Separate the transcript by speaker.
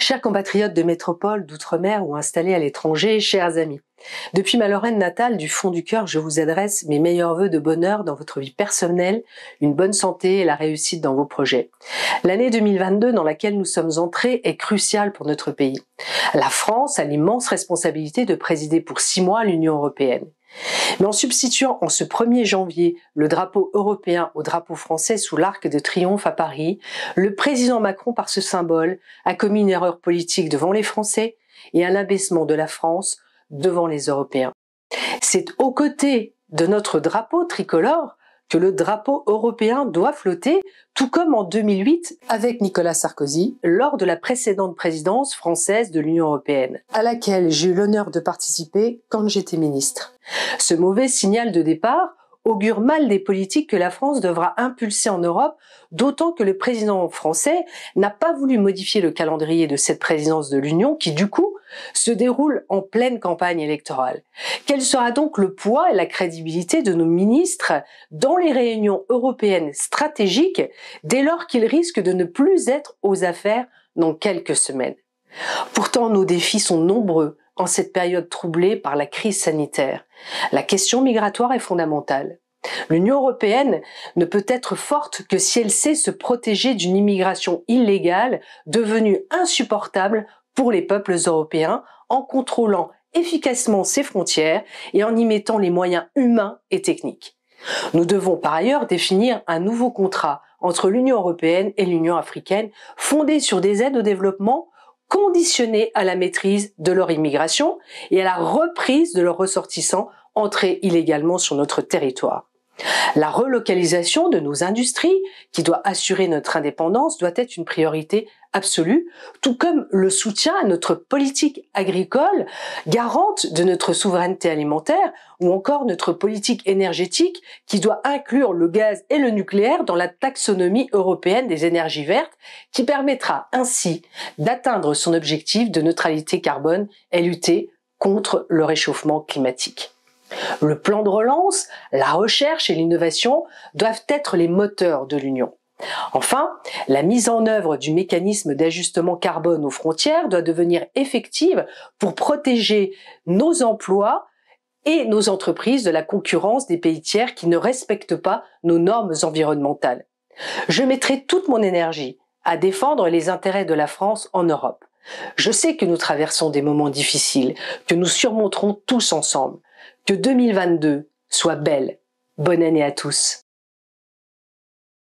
Speaker 1: Chers compatriotes de métropole, d'outre-mer ou installés à l'étranger, chers amis, depuis ma Lorraine natale, du fond du cœur, je vous adresse mes meilleurs vœux de bonheur dans votre vie personnelle, une bonne santé et la réussite dans vos projets. L'année 2022 dans laquelle nous sommes entrés est cruciale pour notre pays. La France a l'immense responsabilité de présider pour six mois l'Union européenne. Mais en substituant en ce 1er janvier le drapeau européen au drapeau français sous l'arc de triomphe à Paris, le président Macron, par ce symbole, a commis une erreur politique devant les Français et un abaissement de la France devant les Européens. C'est aux côtés de notre drapeau tricolore que le drapeau européen doit flotter, tout comme en 2008 avec Nicolas Sarkozy, lors de la précédente présidence française de l'Union européenne, à laquelle j'ai eu l'honneur de participer quand j'étais ministre. Ce mauvais signal de départ augure mal des politiques que la France devra impulser en Europe, d'autant que le président français n'a pas voulu modifier le calendrier de cette présidence de l'Union qui, du coup, se déroule en pleine campagne électorale. Quel sera donc le poids et la crédibilité de nos ministres dans les réunions européennes stratégiques dès lors qu'ils risquent de ne plus être aux affaires dans quelques semaines Pourtant, nos défis sont nombreux en cette période troublée par la crise sanitaire. La question migratoire est fondamentale. L'Union européenne ne peut être forte que si elle sait se protéger d'une immigration illégale devenue insupportable pour les peuples européens en contrôlant efficacement ses frontières et en y mettant les moyens humains et techniques. Nous devons par ailleurs définir un nouveau contrat entre l'Union européenne et l'Union africaine fondé sur des aides au développement conditionnées à la maîtrise de leur immigration et à la reprise de leurs ressortissants entrés illégalement sur notre territoire. La relocalisation de nos industries, qui doit assurer notre indépendance, doit être une priorité absolue, tout comme le soutien à notre politique agricole, garante de notre souveraineté alimentaire, ou encore notre politique énergétique, qui doit inclure le gaz et le nucléaire dans la taxonomie européenne des énergies vertes, qui permettra ainsi d'atteindre son objectif de neutralité carbone et lutter contre le réchauffement climatique. Le plan de relance, la recherche et l'innovation doivent être les moteurs de l'Union. Enfin, la mise en œuvre du mécanisme d'ajustement carbone aux frontières doit devenir effective pour protéger nos emplois et nos entreprises de la concurrence des pays tiers qui ne respectent pas nos normes environnementales. Je mettrai toute mon énergie à défendre les intérêts de la France en Europe. Je sais que nous traversons des moments difficiles, que nous surmonterons tous ensemble. Que 2022 soit belle. Bonne année à tous.